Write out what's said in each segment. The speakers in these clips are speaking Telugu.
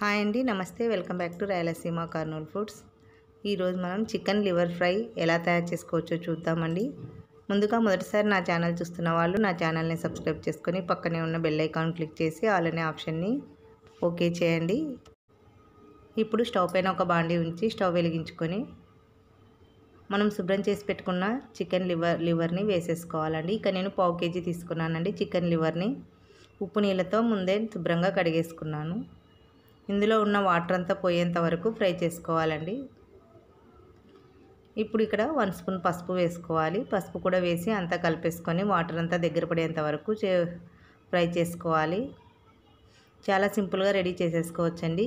హాయ్ అండి నమస్తే welcome back to Rayalaseema Kurnool foods ఈరోజు మనం చికెన్ లివర్ ఫ్రై ఎలా తయారు చేసుకోవచ్చో చూద్దామండి ముందుగా మొదటిసారి నా ఛానల్ చూస్తున్న వాళ్ళు నా ఛానల్ని సబ్స్క్రైబ్ చేసుకొని పక్కనే ఉన్న బెల్ ఐకాన్ క్లిక్ చేసి ఆల్ అనే ఆప్షన్ని ఓకే చేయండి ఇప్పుడు స్టవ్ పైన ఒక బాండీ ఉంచి స్టవ్ వెలిగించుకొని మనం శుభ్రం చేసి పెట్టుకున్న చికెన్ లివర్ లివర్ని వేసేసుకోవాలండి ఇక నేను పావు కేజీ తీసుకున్నానండి చికెన్ లివర్ని ఉప్పు నీళ్ళతో ముందే శుభ్రంగా కడిగేసుకున్నాను ఇందులో ఉన్న వాటర్ అంతా పోయేంత వరకు ఫ్రై చేసుకోవాలండి ఇప్పుడు ఇక్కడ వన్ స్పూన్ పసుపు వేసుకోవాలి పసుపు కూడా వేసి అంతా కలిపేసుకొని వాటర్ అంతా దగ్గర పడేంత వరకు ఫ్రై చేసుకోవాలి చాలా సింపుల్గా రెడీ చేసేసుకోవచ్చండి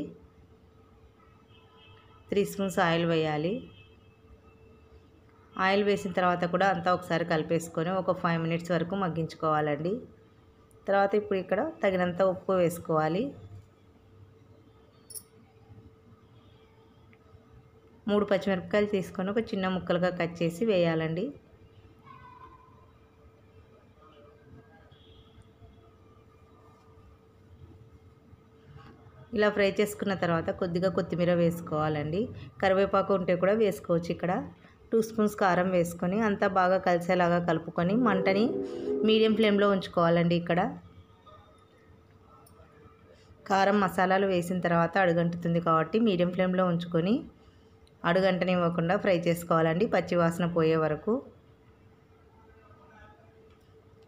త్రీ స్పూన్స్ ఆయిల్ వేయాలి ఆయిల్ వేసిన తర్వాత కూడా అంతా ఒకసారి కలిపేసుకొని ఒక ఫైవ్ మినిట్స్ వరకు మగ్గించుకోవాలండి తర్వాత ఇప్పుడు ఇక్కడ తగినంత ఉప్పు వేసుకోవాలి మూడు పచ్చిమిరపకాయలు తీసుకొని ఒక చిన్న ముక్కలుగా కట్ చేసి వేయాలండి ఇలా ఫ్రై చేసుకున్న తర్వాత కొద్దిగా కొత్తిమీర వేసుకోవాలండి కరివేపాకు ఉంటే కూడా వేసుకోవచ్చు ఇక్కడ టూ స్పూన్స్ కారం వేసుకొని అంతా బాగా కలిసేలాగా కలుపుకొని మంటని మీడియం ఫ్లేమ్లో ఉంచుకోవాలండి ఇక్కడ కారం మసాలాలు వేసిన తర్వాత అడుగంటుతుంది కాబట్టి మీడియం ఫ్లేమ్లో ఉంచుకొని అడుగంటనివ్వకుండా ఫ్రై చేసుకోవాలండి పచ్చివాసన పోయే వరకు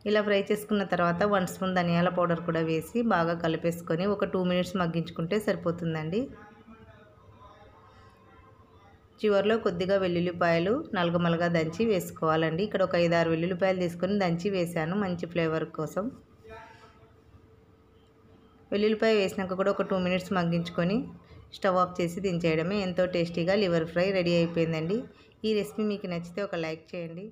ఇలా ఫ్రై చేసుకున్న తర్వాత వన్ స్పూన్ ధనియాల పౌడర్ కూడా వేసి బాగా కలిపేసుకొని ఒక టూ మినిట్స్ మగ్గించుకుంటే సరిపోతుందండి చివరిలో కొద్దిగా వెల్లుల్లిపాయలు నలగమలగా దంచి వేసుకోవాలండి ఇక్కడ ఒక ఐదారు వెల్లుల్లిపాయలు తీసుకొని దంచి వేశాను మంచి ఫ్లేవర్ కోసం వెల్లుల్లిపాయ వేసినాక కూడా ఒక టూ మినిట్స్ మగ్గించుకొని స్టవ్ ఆఫ్ చేసి దించేయడమే ఎంతో టేస్టీగా లివర్ ఫ్రై రెడీ అయిపోయిందండి ఈ రెసిపీ మీకు నచ్చితే ఒక లైక్ చేయండి